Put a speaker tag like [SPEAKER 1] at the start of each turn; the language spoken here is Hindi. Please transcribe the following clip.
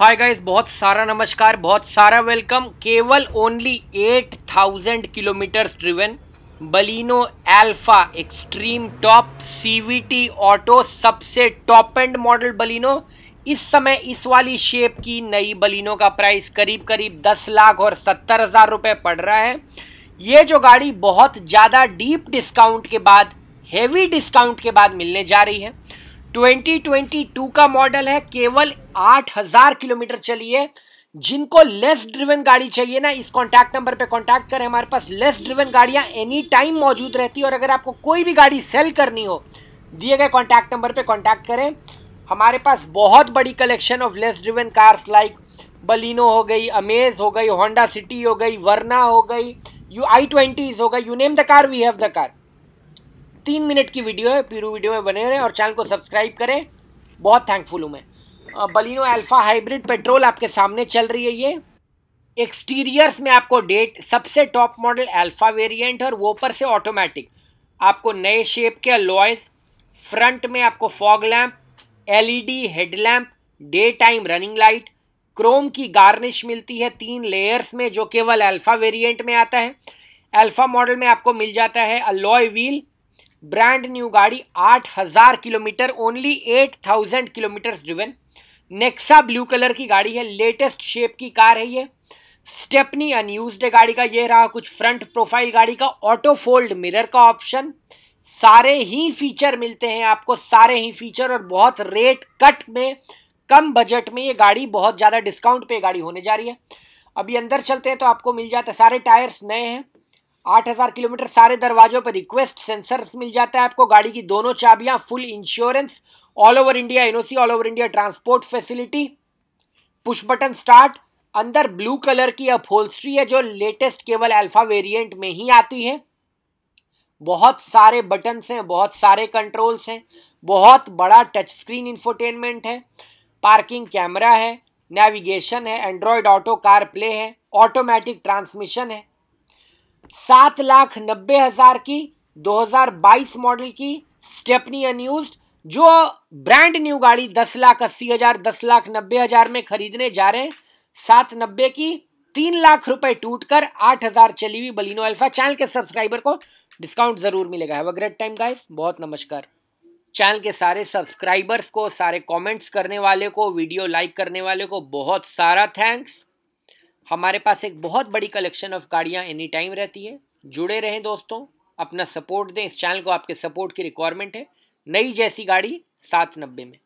[SPEAKER 1] हाय गाइज बहुत सारा नमस्कार बहुत सारा वेलकम केवल only 8000 kilometres driven Baleno Alpha extreme top CVT auto सबसे टॉप एंड मॉडल बलिनो इस समय इस वाली शेप की नई बलिनो का प्राइस करीब करीब 10 लाख और सत्तर हज़ार रुपये पड़ रहा है ये जो गाड़ी बहुत ज़्यादा डीप डिस्काउंट के बाद हैवी डिस्काउंट के बाद मिलने जा रही है 2022 का मॉडल है केवल 8000 किलोमीटर चली है जिनको लेस ड्रिवन गाड़ी चाहिए ना इस कॉन्टैक्ट नंबर पे कॉन्टैक्ट करें हमारे पास लेस ड्रिवन गाड़ियाँ एनी टाइम मौजूद रहती है और अगर आपको कोई भी गाड़ी सेल करनी हो दिए गए कॉन्टैक्ट नंबर पे कॉन्टैक्ट करें हमारे पास बहुत बड़ी collection of less driven cars like Baleno हो गई अमेज हो गई होंडा सिटी हो गई वर्ना हो गई यू आई ट्वेंटीज हो गई you name the car we have the car तीन मिनट की वीडियो है पीरू वीडियो में बने रहें और चैनल को सब्सक्राइब करें बहुत थैंकफुल हूँ मैं बलिनो अल्फ़ा हाइब्रिड पेट्रोल आपके सामने चल रही है ये एक्सटीरियर्स में आपको डेट सबसे टॉप मॉडल अल्फ़ा वेरिएंट और वो पर से ऑटोमेटिक आपको नए शेप के अलॉयस फ्रंट में आपको fog lamp LED headlamp day time running light chrome की गार्निश मिलती है तीन लेयर्स में जो केवल अल्फ़ा वेरिएंट में आता है अल्फ़ा मॉडल में आपको मिल जाता है अलॉय व्हील ब्रांड न्यू गाड़ी 8000 kilometre only 8000 kilometre driven Nexa blue colour की गाड़ी है लेटेस्ट शेप की कार है ये स्टेपनी अनयूज है गाड़ी का ये रहा कुछ फ्रंट प्रोफाइल गाड़ी का ऑटो फोल्ड मिरर का ऑप्शन सारे ही फीचर मिलते हैं आपको सारे ही फीचर और बहुत रेट कट में कम बजट में ये गाड़ी बहुत ज़्यादा डिस्काउंट पे गाड़ी होने जा रही है अभी अंदर चलते हैं तो आपको मिल जाता है सारे टायर्स नए हैं 8000 किलोमीटर सारे दरवाजों पर रिक्वेस्ट सेंसर्स मिल जाता है आपको गाड़ी की दोनों चाबियां full insurance all over India NOC all over India transport facility push button start अंदर ब्लू कलर की अपहोल्स्ट्री है जो लेटेस्ट केवल अल्फा वेरिएंट में ही आती है बहुत सारे बटन्स हैं बहुत सारे कंट्रोल्स हैं बहुत बड़ा टच स्क्रीन इंफोटेनमेंट है पार्किंग कैमरा है नेविगेशन है एंड्रॉयड ऑटो कार प्ले है ऑटोमेटिक ट्रांसमिशन है सात लाख नब्बे हजार की 2022 मॉडल की स्टेपनी अनयूज जो ब्रांड न्यू गाड़ी दस लाख अस्सी हजार दस लाख नब्बे हजार में खरीदने जा रहे हैं सात नब्बे की तीन लाख रुपए टूट कर आठ हजार चली हुई बलिनो अल्फा चैनल के सब्सक्राइबर को डिस्काउंट जरूर मिलेगा have a great time guys बहुत नमस्कार चैनल के सारे सब्सक्राइबर्स को सारे कमेंट्स करने वाले को वीडियो लाइक करने वाले को बहुत सारा थैंक्स हमारे पास एक बहुत बड़ी कलेक्शन ऑफ गाड़ियाँ एनी टाइम रहती है जुड़े रहें दोस्तों अपना सपोर्ट दें इस चैनल को आपके सपोर्ट की रिक्वायरमेंट है नई जैसी गाड़ी सात नब्बे में